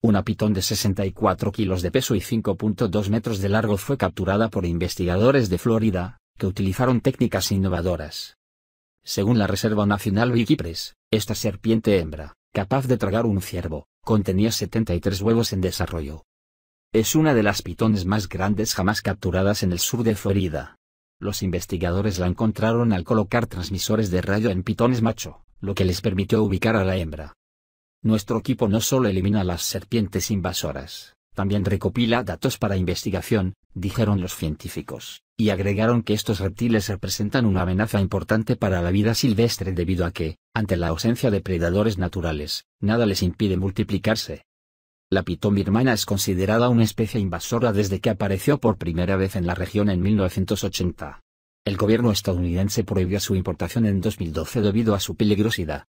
Una pitón de 64 kilos de peso y 5.2 metros de largo fue capturada por investigadores de Florida, que utilizaron técnicas innovadoras. Según la Reserva Nacional Wikipres, esta serpiente hembra, capaz de tragar un ciervo, contenía 73 huevos en desarrollo. Es una de las pitones más grandes jamás capturadas en el sur de Florida. Los investigadores la encontraron al colocar transmisores de radio en pitones macho, lo que les permitió ubicar a la hembra, nuestro equipo no solo elimina las serpientes invasoras, también recopila datos para investigación, dijeron los científicos, y agregaron que estos reptiles representan una amenaza importante para la vida silvestre debido a que, ante la ausencia de predadores naturales, nada les impide multiplicarse. La pitón birmana es considerada una especie invasora desde que apareció por primera vez en la región en 1980. El gobierno estadounidense prohibió su importación en 2012 debido a su peligrosidad,